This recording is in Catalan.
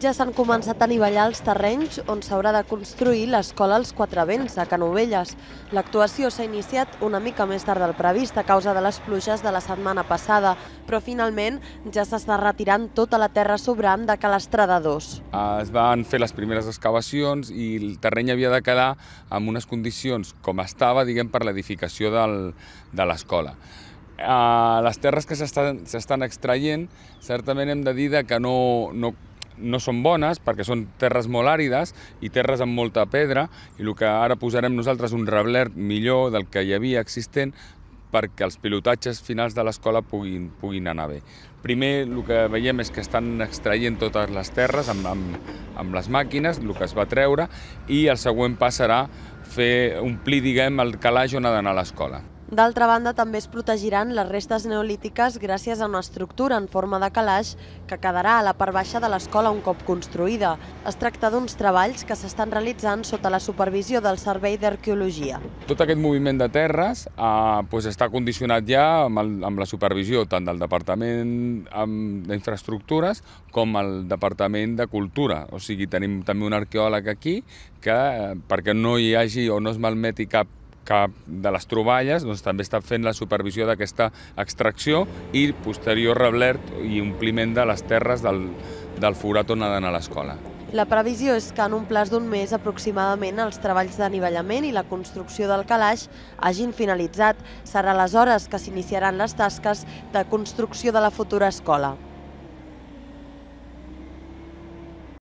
ja s'han començat a anivellar els terrenys on s'haurà de construir l'escola als Quatre Vents, a Canovelles. L'actuació s'ha iniciat una mica més tard del previst a causa de les pluges de la setmana passada, però finalment ja s'està retirant tota la terra sobrant de Calestrada 2. Ah, es van fer les primeres excavacions i el terreny havia de quedar amb unes condicions com estava, diguem, per l'edificació de l'escola ah, les terres que s'estan extraient, certament hem de dir que no, no, no són bones perquè són terres molt àrides i terres amb molta pedra i el que ara posarem nosaltres un rebler millor del que hi havia existent perquè els pilotatges finals de l'escola puguin, puguin anar bé. Primer el que veiem és que estan extraient totes les terres amb, amb, amb les màquines, el que es va treure, i el següent pas serà fer omplir, diguem, el calaix on ha d'anar l'escola. D'altra banda, també es protegiran les restes neolítiques gràcies a una estructura en forma de calaix que quedarà a la part baixa de l'escola un cop construïda. Es tracta d'uns treballs que s'estan realitzant sota la supervisió del Servei d'Arqueologia. Tot aquest moviment de terres eh, doncs està condicionat ja amb, el, amb la supervisió tant del Departament d'Infraestructures com el Departament de Cultura. O sigui, tenim també un arqueòleg aquí que, eh, perquè no hi hagi o no es malmeti cap cap de les troballes doncs, també està fent la supervisió d'aquesta extracció i posterior reblert i ompliment de les terres del, del forat on ha d'anar l'escola. La previsió és que en un plaç d'un mes aproximadament els treballs d'anivellament i la construcció del calaix hagin finalitzat. Serà aleshores que s'iniciaran les tasques de construcció de la futura escola.